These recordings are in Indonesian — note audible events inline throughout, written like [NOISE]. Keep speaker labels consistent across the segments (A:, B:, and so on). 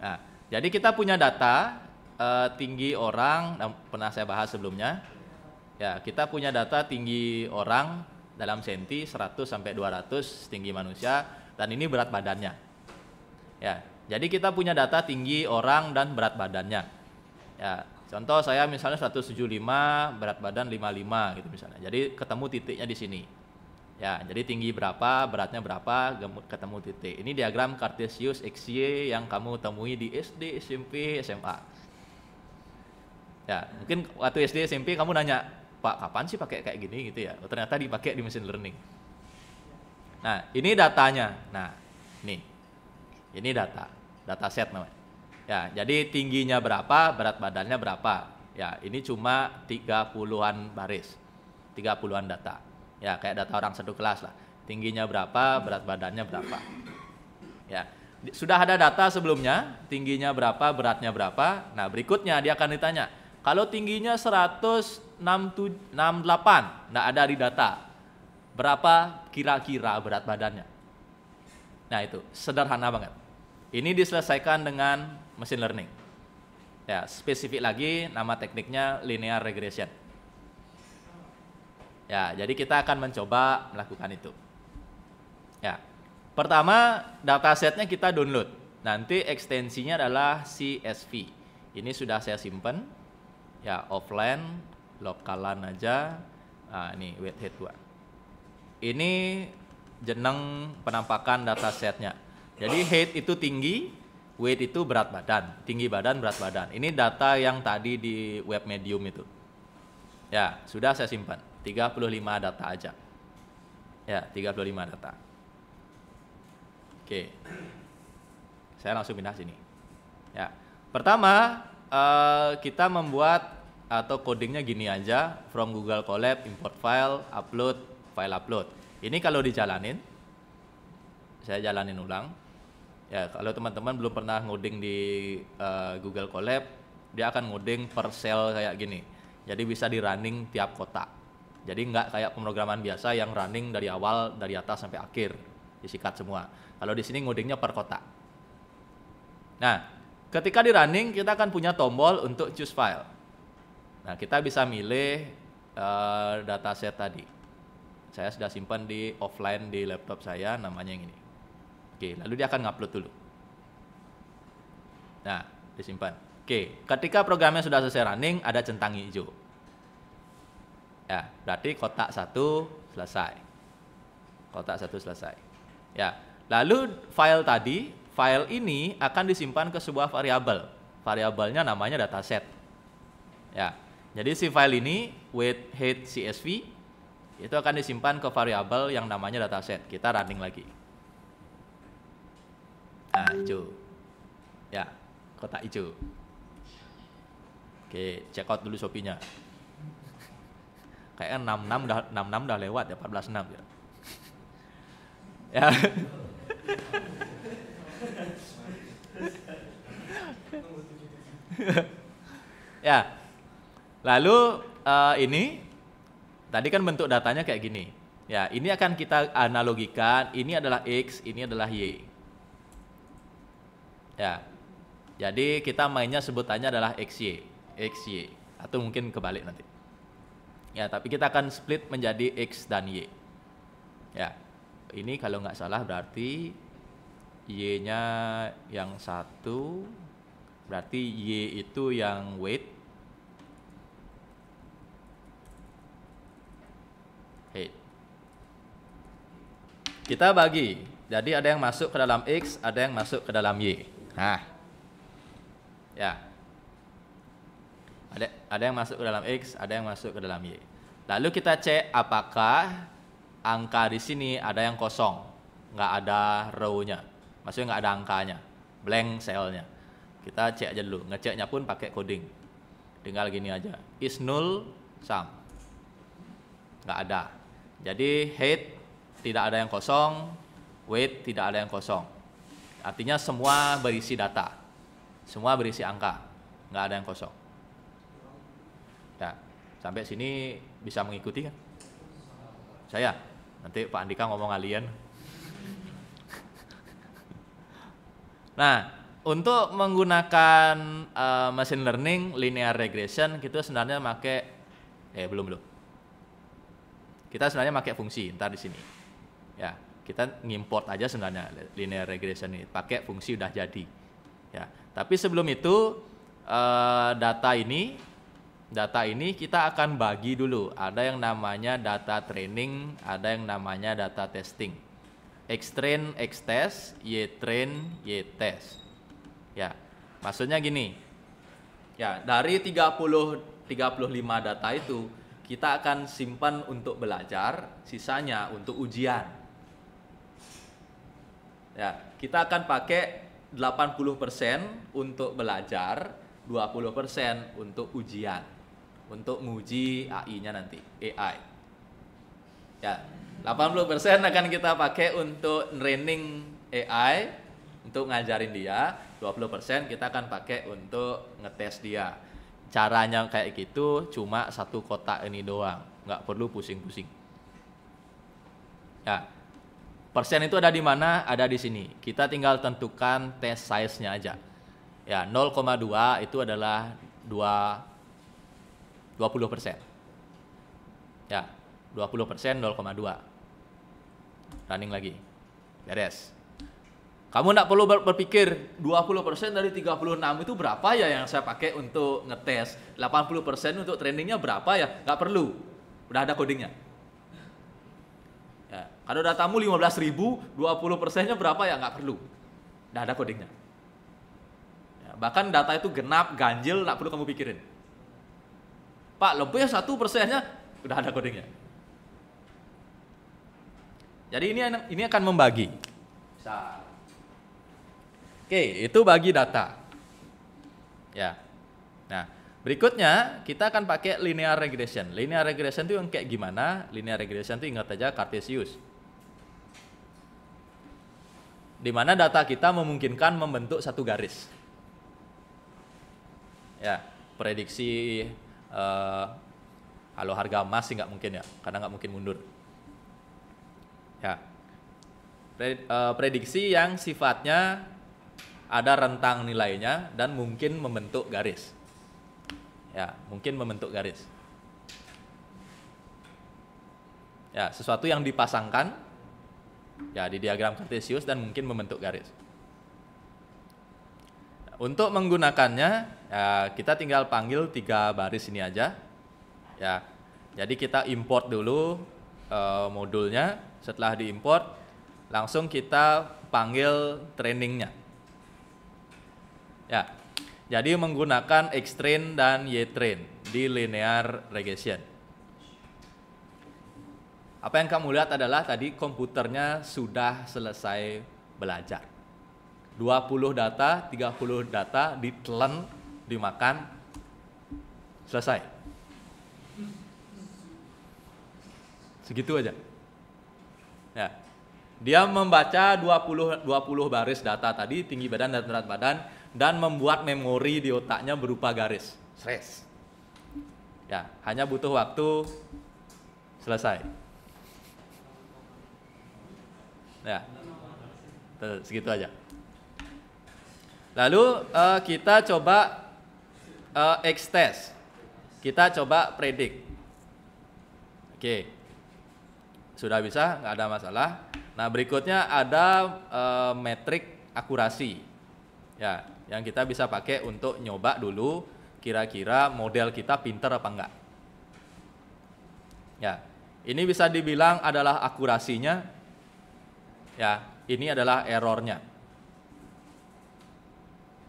A: Nah, jadi kita punya data uh, tinggi orang, nah, pernah saya bahas sebelumnya. Ya, kita punya data tinggi orang dalam senti 100 sampai 200 tinggi manusia dan ini berat badannya. Ya, jadi kita punya data tinggi orang dan berat badannya. Ya, contoh saya misalnya 175, berat badan 55 gitu misalnya. Jadi ketemu titiknya di sini. Ya, jadi tinggi berapa, beratnya berapa, ketemu titik. Ini diagram Cartesius XY yang kamu temui di SD, SMP, SMA. Ya, mungkin waktu SD, SMP kamu nanya, Pak, kapan sih pakai kayak gini gitu ya? Oh, ternyata dipakai di machine learning. Nah, ini datanya. Nah, ini Ini data, data set namanya. Ya, jadi tingginya berapa, berat badannya berapa. Ya, ini cuma 30-an baris. 30-an data ya kayak data orang satu kelas lah tingginya berapa berat badannya berapa ya sudah ada data sebelumnya tingginya berapa beratnya berapa nah berikutnya dia akan ditanya kalau tingginya 168 tidak ada di data berapa kira-kira berat badannya nah itu sederhana banget ini diselesaikan dengan machine learning ya spesifik lagi nama tekniknya linear regression Ya, jadi kita akan mencoba melakukan itu. Ya. Pertama, datasetnya kita download. Nanti ekstensinya adalah CSV. Ini sudah saya simpan. Ya, offline, lokalan aja. Nah, ini webhead gua. Ini jeneng penampakan data setnya. Jadi height itu tinggi, weight itu berat badan, tinggi badan, berat badan. Ini data yang tadi di web medium itu. Ya, sudah saya simpan. 35 data aja. Ya, 35 data. Oke. Saya langsung pindah sini. Ya. Pertama, eh, kita membuat atau codingnya gini aja, from Google Colab, import file, upload, file upload. Ini kalau dijalanin, saya jalanin ulang. Ya, kalau teman-teman belum pernah ngoding di uh, Google Colab, dia akan ngoding per sel kayak gini. Jadi bisa di running tiap kotak. Jadi nggak kayak pemrograman biasa yang running dari awal dari atas sampai akhir disikat semua. Kalau di sini ngodingnya per kotak. Nah, ketika di running kita akan punya tombol untuk choose file. Nah, kita bisa milih uh, dataset tadi. Saya sudah simpan di offline di laptop saya namanya yang ini. Oke, lalu dia akan ngupload dulu. Nah, disimpan. Oke, ketika programnya sudah selesai running ada centang hijau. Ya, berarti kotak satu selesai. Kotak satu selesai. Ya, lalu file tadi, file ini akan disimpan ke sebuah variabel. Variabelnya namanya dataset. Ya, jadi si file ini with head CSV itu akan disimpan ke variabel yang namanya dataset. Kita running lagi. Nah, hijau. Ya, kotak hijau. Oke, check out dulu Shopee-nya kayaknya kan 66 udah 66 udah lewat ya 146 gitu. ya. [LAUGHS] Ya. [LAUGHS] ya. Lalu uh, ini tadi kan bentuk datanya kayak gini. Ya, ini akan kita analogikan, ini adalah X, ini adalah Y. Ya. Jadi kita mainnya sebutannya adalah XY, XY atau mungkin kebalik nanti. Ya, tapi kita akan split menjadi X dan Y. Ya, ini kalau nggak salah berarti Y-nya yang satu, berarti Y itu yang weight. Kita bagi, jadi ada yang masuk ke dalam X, ada yang masuk ke dalam Y. Nah, ya ada ada yang masuk ke dalam X, ada yang masuk ke dalam Y. Lalu kita cek apakah angka di sini ada yang kosong, nggak ada row-nya. Maksudnya nggak ada angkanya, blank cell-nya. Kita cek aja dulu, ngeceknya pun pakai coding. Tinggal gini aja, is null sum. Nggak ada. Jadi height tidak ada yang kosong, weight tidak ada yang kosong. Artinya semua berisi data, semua berisi angka, nggak ada yang kosong. Sampai sini bisa mengikuti kan? Saya? Nanti Pak Andika ngomong kalian. [LAUGHS] nah, untuk menggunakan uh, machine learning linear regression kita sebenarnya pakai eh belum belum. Kita sebenarnya pakai fungsi ntar di sini. Ya, kita ngimport aja sebenarnya linear regression ini pakai fungsi udah jadi. Ya, tapi sebelum itu uh, data ini Data ini kita akan bagi dulu. Ada yang namanya data training, ada yang namanya data testing. X train, X test, Y train, Y test. Ya. Maksudnya gini. Ya, dari 30 35 data itu kita akan simpan untuk belajar, sisanya untuk ujian. Ya, kita akan pakai 80% untuk belajar, 20% untuk ujian untuk menguji AI-nya nanti, AI. Ya, 80% akan kita pakai untuk training AI untuk ngajarin dia, 20% kita akan pakai untuk ngetes dia. Caranya kayak gitu cuma satu kotak ini doang, nggak perlu pusing-pusing. Ya. Persen itu ada di mana? Ada di sini. Kita tinggal tentukan test size-nya aja. Ya, 0,2 itu adalah 2 20 persen. Ya, 20 persen 0,2. Running lagi. Beres. Kamu tidak perlu berpikir 20 persen dari 36 itu berapa ya yang saya pakai untuk ngetes. 80 persen untuk trainingnya berapa ya. Nggak perlu. Udah ada codingnya. Ya. Kalau datamu 15 ribu, 20 persennya berapa ya nggak perlu. Udah ada codingnya. Ya, bahkan data itu genap, ganjil, nggak perlu kamu pikirin Pak lebih satu persennya udah ada codingnya. Jadi ini ini akan membagi. Oke, itu bagi data. Ya. Nah, berikutnya kita akan pakai linear regression. Linear regression itu yang kayak gimana? Linear regression itu ingat aja Cartesius. Di mana data kita memungkinkan membentuk satu garis. Ya, prediksi uh, kalau harga emas sih nggak mungkin ya, karena nggak mungkin mundur. Ya, eh, prediksi yang sifatnya ada rentang nilainya dan mungkin membentuk garis. Ya, mungkin membentuk garis. Ya, sesuatu yang dipasangkan ya di diagram kartesius dan mungkin membentuk garis. Untuk menggunakannya, ya, kita tinggal panggil tiga baris ini aja. Ya, jadi kita import dulu uh, modulnya. Setelah diimport, langsung kita panggil trainingnya. Ya, jadi menggunakan X dan Y train di linear regression. Apa yang kamu lihat adalah tadi komputernya sudah selesai belajar. 20 data, 30 data ditelan, dimakan, selesai. Segitu aja. Ya. Dia membaca 20 20 baris data tadi, tinggi badan dan berat badan dan membuat memori di otaknya berupa garis. Stress. Ya, hanya butuh waktu selesai. Ya. Segitu aja. Lalu uh, kita coba uh, X test. Kita coba predik. Oke. Okay. Sudah bisa, nggak ada masalah. Nah, berikutnya ada uh, eh, metrik akurasi. Ya, yang kita bisa pakai untuk nyoba dulu kira-kira model kita pinter apa enggak. Ya. Ini bisa dibilang adalah akurasinya. Ya, ini adalah errornya.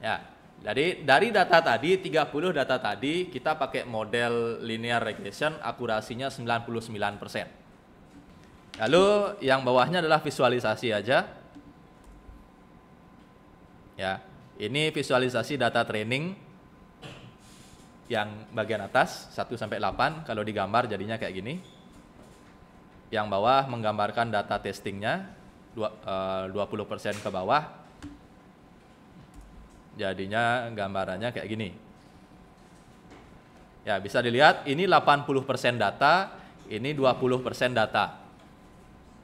A: Ya, jadi dari data tadi 30 data tadi kita pakai model linear regression akurasinya 99%. Lalu yang bawahnya adalah visualisasi aja. Ya, ini visualisasi data training yang bagian atas 1 sampai 8 kalau digambar jadinya kayak gini. Yang bawah menggambarkan data testingnya 20% eh, ke bawah Jadinya gambarannya kayak gini. Ya, bisa dilihat ini 80% data, ini 20% data.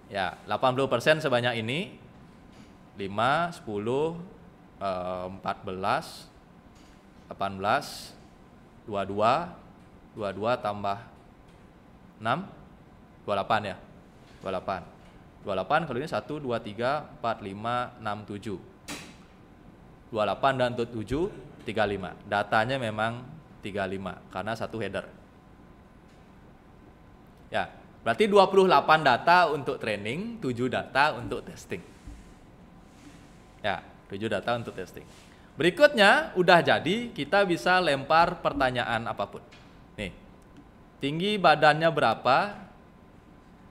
A: Ya, 80% sebanyak ini 5, 10, 14, 18, 22, 22 tambah 6, 28 ya, 28. 28 kalau ini 1, 2, 3, 4, 5, 6, 7. 28 dan 27 35. Datanya memang 35 karena satu header. Ya, berarti 28 data untuk training, 7 data untuk testing. Ya, 7 data untuk testing. Berikutnya udah jadi kita bisa lempar pertanyaan apapun. Nih. Tinggi badannya berapa?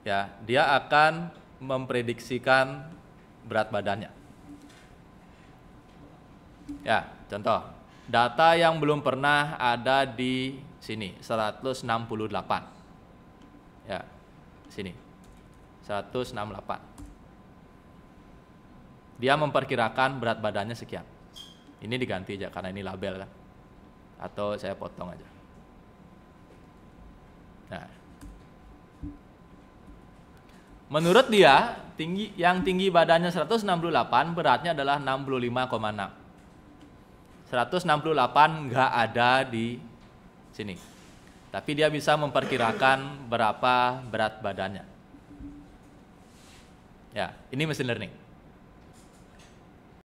A: Ya, dia akan memprediksikan berat badannya. Ya, contoh data yang belum pernah ada di sini 168. Ya. Sini. 168. Dia memperkirakan berat badannya sekian. Ini diganti aja karena ini label kan. Atau saya potong aja. Nah. Menurut dia, tinggi yang tinggi badannya 168, beratnya adalah 65,6. 168 nggak ada di sini. Tapi dia bisa memperkirakan berapa berat badannya. Ya, ini mesin learning.